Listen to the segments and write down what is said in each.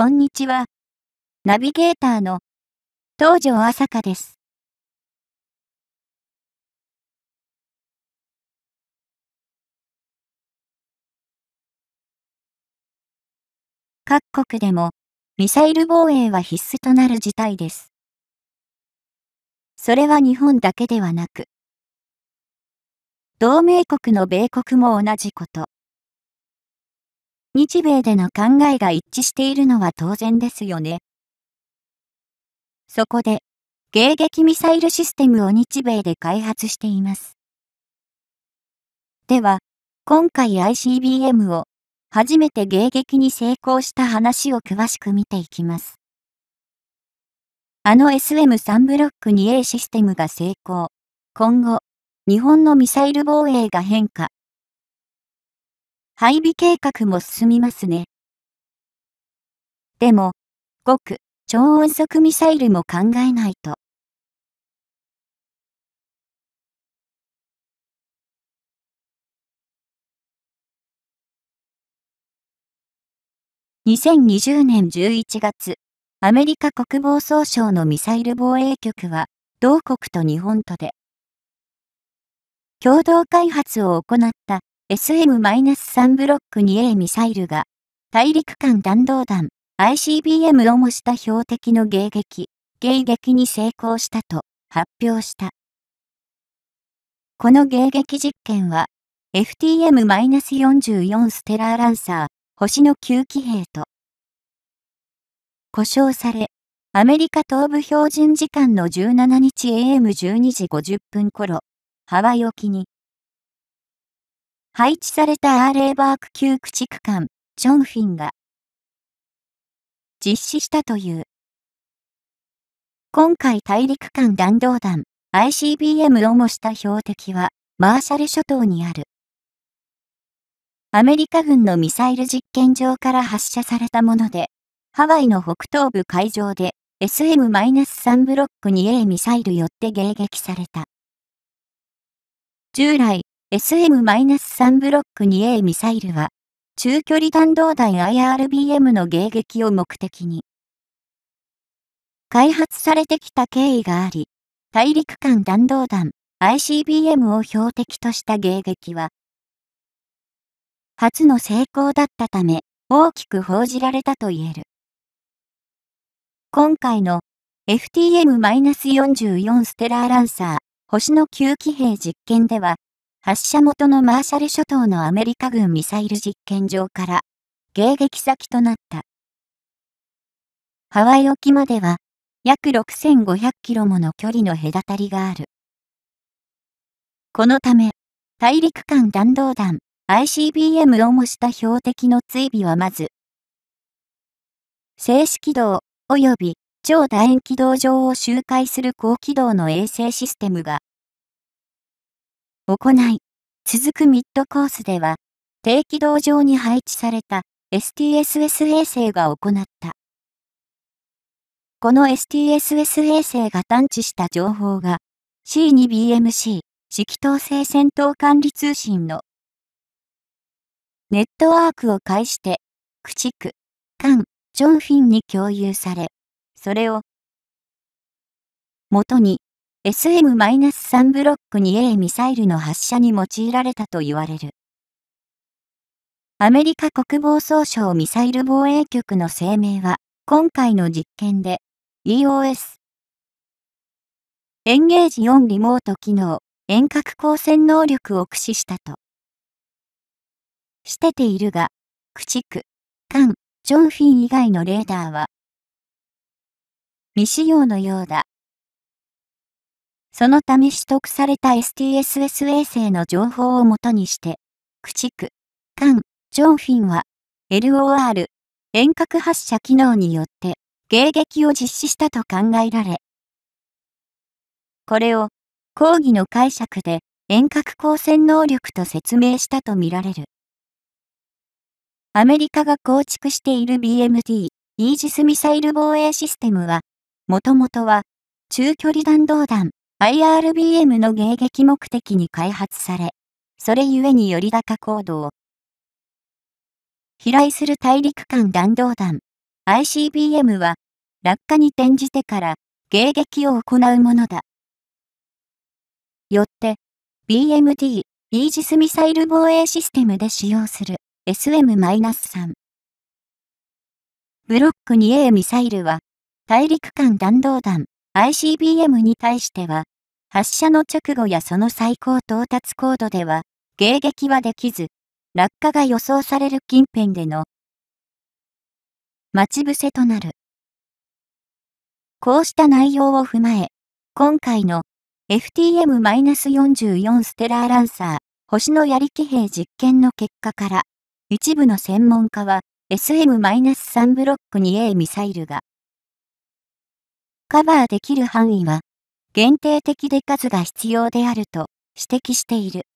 こんにちは。ナビゲーターの東條朝香です。各国でもミサイル防衛は必須となる事態です。それは日本だけではなく、同盟国の米国も同じこと。日米での考えが一致しているのは当然ですよね。そこで、迎撃ミサイルシステムを日米で開発しています。では、今回 ICBM を初めて迎撃に成功した話を詳しく見ていきます。あの SM3 ブロック 2A システムが成功。今後、日本のミサイル防衛が変化。配備計画も進みますね。でも、極超音速ミサイルも考えないと。2020年11月、アメリカ国防総省のミサイル防衛局は、同国と日本とで、共同開発を行った SM-3 ブロック 2A ミサイルが、大陸間弾道弾 ICBM を模した標的の迎撃、迎撃に成功したと発表した。この迎撃実験は、FTM-44 ステラーランサー、星の9機兵と、故障され、アメリカ東部標準時間の17日 AM12 時50分頃、ハワイ沖に、配置されたアーレーバーク級駆逐艦、チョンフィンが、実施したという。今回大陸間弾道弾、ICBM を模した標的は、マーシャル諸島にある。アメリカ軍のミサイル実験場から発射されたもので、ハワイの北東部海上で SM-3 ブロック 2A ミサイルよって迎撃された。従来、SM-3 ブロック 2A ミサイルは、中距離弾道弾 IRBM の迎撃を目的に、開発されてきた経緯があり、大陸間弾道弾 ICBM を標的とした迎撃は、初の成功だったため、大きく報じられたと言える。今回の FTM-44 ステラーランサー星の吸気兵実験では、発射元のマーシャル諸島のアメリカ軍ミサイル実験場から迎撃先となった。ハワイ沖までは約6500キロもの距離の隔たりがある。このため、大陸間弾道弾 ICBM を模した標的の追尾はまず、静止軌道及び超楕円軌道上を周回する高軌道の衛星システムが行い、続くミッドコースでは、低軌道上に配置された STSS 衛星が行った。この STSS 衛星が探知した情報が C2BMC 指揮統制戦闘管理通信のネットワークを介して駆逐、艦、ジョンフィンに共有され、それを元に SM-3 ブロック 2A ミサイルの発射に用いられたと言われる。アメリカ国防総省ミサイル防衛局の声明は、今回の実験で EOS エンゲージ4リモート機能遠隔光線能力を駆使したと。してているが、駆逐、艦、ジョンフィン以外のレーダーは未使用のようだ。そのため取得された STSS 衛星の情報をもとにして、駆逐、艦、ジョンフィンは、LOR、遠隔発射機能によって、迎撃を実施したと考えられ、これを、講義の解釈で、遠隔光線能力と説明したとみられる。アメリカが構築している BMD、イージスミサイル防衛システムは、もともとは、中距離弾道弾、IRBM の迎撃目的に開発され、それゆえにより高高度。飛来する大陸間弾道弾 ICBM は落下に転じてから迎撃を行うものだ。よって BMD イージスミサイル防衛システムで使用する SM-3 ブロック 2A ミサイルは大陸間弾道弾 ICBM に対しては、発射の直後やその最高到達高度では、迎撃はできず、落下が予想される近辺での待ち伏せとなる。こうした内容を踏まえ、今回の FTM-44 ステラーランサー星のやり騎兵実験の結果から、一部の専門家は SM-3 ブロック 2A ミサイルがカバーできる範囲は限定的で数が必要であると指摘している。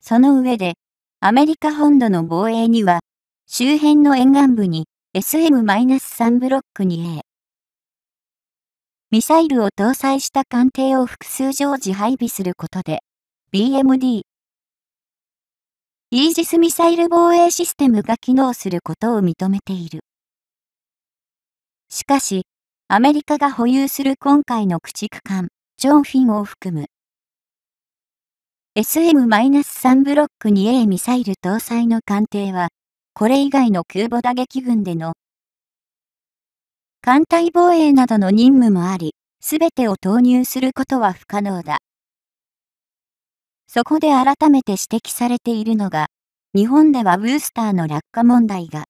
その上で、アメリカ本土の防衛には、周辺の沿岸部に SM-3 ブロックに A。ミサイルを搭載した艦艇を複数常時配備することで、BMD イージスミサイル防衛システムが機能することを認めている。しかし、アメリカが保有する今回の駆逐艦、ジョン・フィンを含む SM-3 ブロック 2A ミサイル搭載の艦艇は、これ以外の空母打撃群での艦隊防衛などの任務もあり、すべてを投入することは不可能だ。そこで改めて指摘されているのが、日本ではブースターの落下問題が、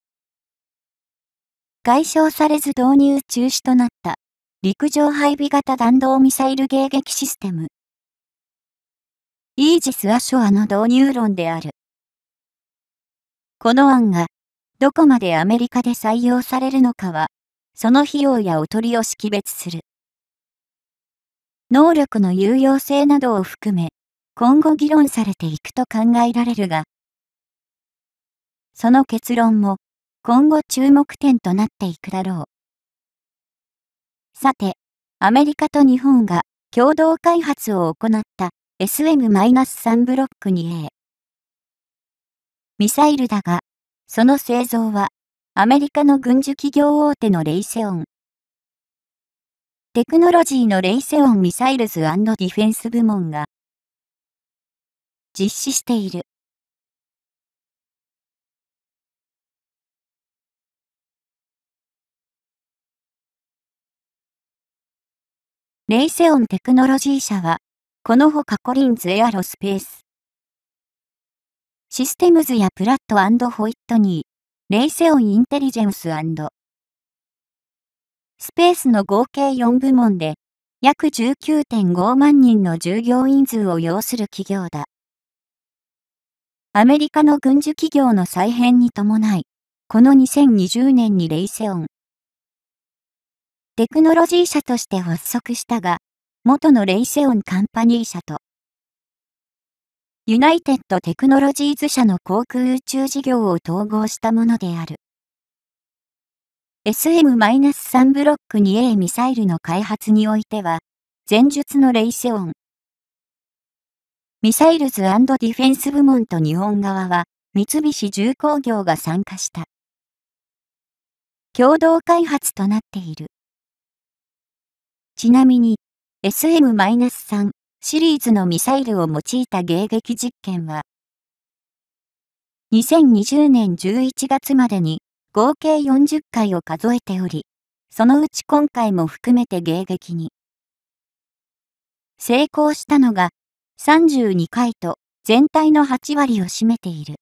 解消されず導入中止となった陸上配備型弾道ミサイル迎撃システム。イージス・アショアの導入論である。この案が、どこまでアメリカで採用されるのかは、その費用やおとりを識別する。能力の有用性などを含め、今後議論されていくと考えられるが、その結論も今後注目点となっていくだろう。さて、アメリカと日本が共同開発を行った SM-3 ブロック 2A ミサイルだが、その製造はアメリカの軍需企業大手のレイセオン。テクノロジーのレイセオンミサイルズディフェンス部門が実施している。レイセオンテクノロジー社は、このほかコリンズエアロスペース、システムズやプラットホイットニー、レイセオンインテリジェンススペースの合計4部門で、約19.5万人の従業員数を要する企業だ。アメリカの軍需企業の再編に伴い、この2020年にレイセオン。テクノロジー社として発足したが、元のレイセオンカンパニー社と、ユナイテッドテクノロジーズ社の航空宇宙事業を統合したものである。SM-3 ブロック 2A ミサイルの開発においては、前述のレイセオン、ミサイルズディフェンス部門と日本側は、三菱重工業が参加した。共同開発となっている。ちなみに、SM-3 シリーズのミサイルを用いた迎撃実験は、2020年11月までに合計40回を数えており、そのうち今回も含めて迎撃に。成功したのが32回と全体の8割を占めている。